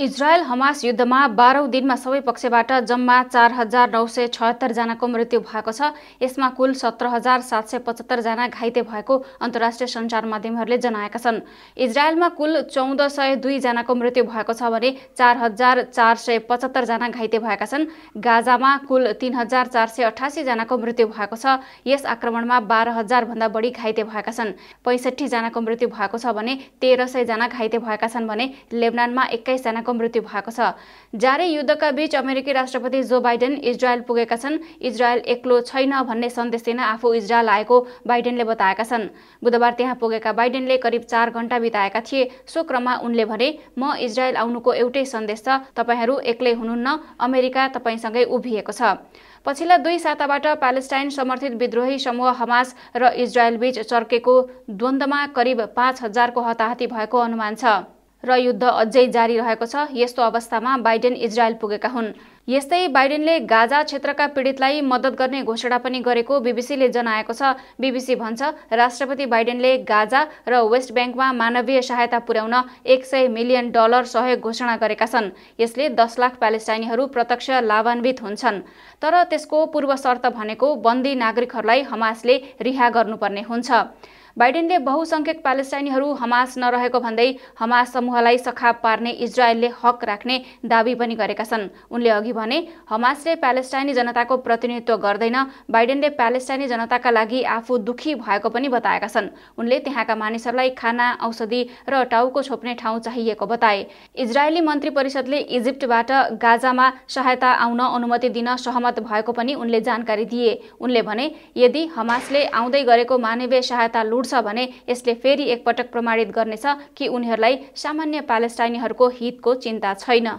Israel Hamas युद्धमा बाह्रौँ दिनमा सबै पक्षबाट जम्मा चार हजार नौ सय छयत्तरजनाको मृत्यु भएको छ यसमा कुल सत्र हजार सात सय पचहत्तरजना घाइते भएको अन्तर्राष्ट्रिय सञ्चार माध्यमहरूले जनाएका छन् इजरायलमा कुल चौध सय दुईजनाको मृत्यु भएको छ भने चार हजार चार सय पचहत्तरजना घाइते भएका छन् गाजामा कुल तिन हजार चार सय अठासीजनाको मृत्यु भएको छ यस आक्रमणमा बाह्र हजारभन्दा बढी घाइते भएका छन् पैँसठीजनाको मृत्यु भएको छ भने तेह्र सयजना घाइते भएका छन् भने लेबनानमा एक्काइसजना जनाको मृत्यु भएको छ जारी युद्धका बीच अमेरिकी राष्ट्रपति जो बाइडेन इजरायल पुगेका छन् इजरायल एक्लो छैन भन्ने सन्देश दिन आफू इजरायल आएको बाइडेनले बताएका छन् बुधबार त्यहाँ पुगेका बाइडेनले करिब चार घण्टा बिताएका थिए सो क्रममा उनले भने म इजरायल आउनुको एउटै सन्देश छ तपाईँहरू एक्लै हुनुहुन्न अमेरिका तपाईँसँगै उभिएको छ पछिल्ला दुई साताबाट प्यालेस्टाइन समर्थित विद्रोही समूह हमास र इजरायल बीच चर्केको द्वन्द्वमा करिब पाँच हजारको हताहती भएको अनुमान छ र युद्ध अझै जारी रहेको छ यस्तो अवस्थामा बाइडेन इजरायल पुगेका हुन् यस्तै बाइडेनले गाजा क्षेत्रका पीडितलाई मद्दत गर्ने घोषणा पनि गरेको बिबिसीले जनाएको छ बिबिसी भन्छ राष्ट्रपति बाइडेनले गाजा र वेस्ट ब्याङ्कमा मानवीय सहायता पुर्याउन एक सय मिलियन डलर सहयोग घोषणा गरेका छन् यसले दस लाख प्यालेस्टाइनीहरू प्रत्यक्ष लाभान्वित हुन्छन् तर त्यसको पूर्व शर्त भनेको बन्दी नागरिकहरूलाई हमासले रिहा गर्नुपर्ने हुन्छ बाइडेनले बहुसङ्ख्यक प्यालेस्टाइनीहरू हमास नरहेको भन्दै हमास समूहलाई सखा पार्ने इजरायलले हक राख्ने दावी पनि गरेका छन् उनले अघि भने हमासले प्यालेस्टाइनी जनताको प्रतिनिधित्व गर्दैन बाइडेनले प्यालेस्टाइनी जनताका लागि आफू दुखी भएको पनि बताएका छन् उनले त्यहाँका मानिसहरूलाई खाना औषधि र टाउको छोप्ने ठाउँ चाहिएको बताए इजरायली मन्त्री परिषदले इजिप्टबाट गाजामा सहायता आउन अनुमति दिन सहमत भएको पनि उनले जानकारी दिए उनले भने यदि हमासले आउँदै गरेको मानवीय सहायता लुट छ भने यसले फेरि एकपटक प्रमाणित गर्नेछ कि उनीहरूलाई सामान्य प्यालेस्टाइनीहरूको हितको चिन्ता छैन